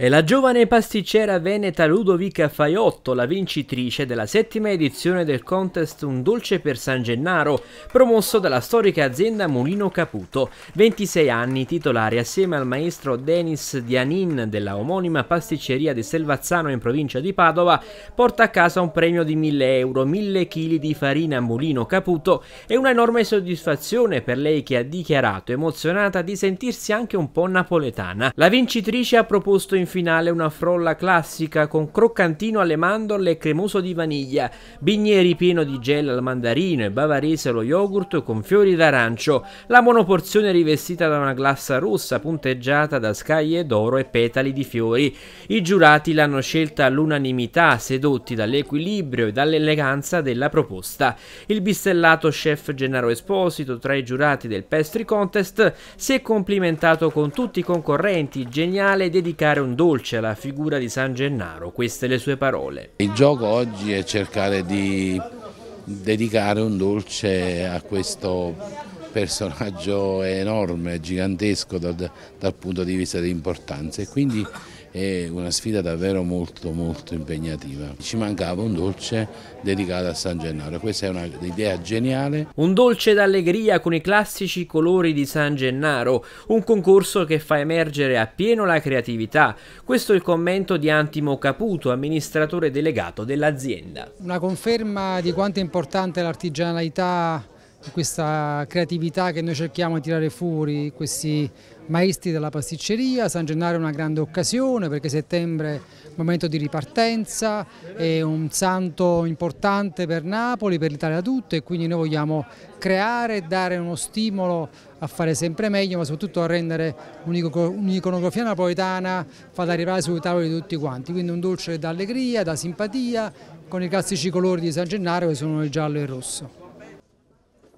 È la giovane pasticcera veneta Ludovica Faiotto, la vincitrice della settima edizione del contest Un dolce per San Gennaro, promosso dalla storica azienda Mulino Caputo, 26 anni titolare assieme al maestro Denis Dianin della omonima pasticceria di Selvazzano in provincia di Padova, porta a casa un premio di 1000 euro, 1000 kg di farina Mulino Caputo e un'enorme soddisfazione per lei che ha dichiarato emozionata di sentirsi anche un po' napoletana. La vincitrice ha proposto in finale una frolla classica con croccantino alle mandorle e cremoso di vaniglia, bignieri pieno di gel al mandarino e bavarese allo yogurt con fiori d'arancio, la monoporzione rivestita da una glassa rossa punteggiata da scaglie d'oro e petali di fiori. I giurati l'hanno scelta all'unanimità, sedotti dall'equilibrio e dall'eleganza della proposta. Il bistellato chef Gennaro Esposito, tra i giurati del Pestry Contest, si è complimentato con tutti i concorrenti, geniale dedicare un dolce la figura di San Gennaro, queste le sue parole. Il gioco oggi è cercare di dedicare un dolce a questo personaggio enorme, gigantesco dal, dal punto di vista di importanza e quindi è una sfida davvero molto molto impegnativa. Ci mancava un dolce dedicato a San Gennaro, questa è un'idea geniale. Un dolce d'allegria con i classici colori di San Gennaro, un concorso che fa emergere appieno la creatività. Questo è il commento di Antimo Caputo, amministratore delegato dell'azienda. Una conferma di quanto è importante l'artigianalità questa creatività che noi cerchiamo di tirare fuori, questi maestri della pasticceria. San Gennaro è una grande occasione perché settembre è un momento di ripartenza, è un santo importante per Napoli, per l'Italia tutta e quindi noi vogliamo creare e dare uno stimolo a fare sempre meglio ma soprattutto a rendere un'iconografia napoletana fatta arrivare sui tavoli di tutti quanti, quindi un dolce d'allegria, da simpatia con i classici colori di San Gennaro che sono il giallo e il rosso.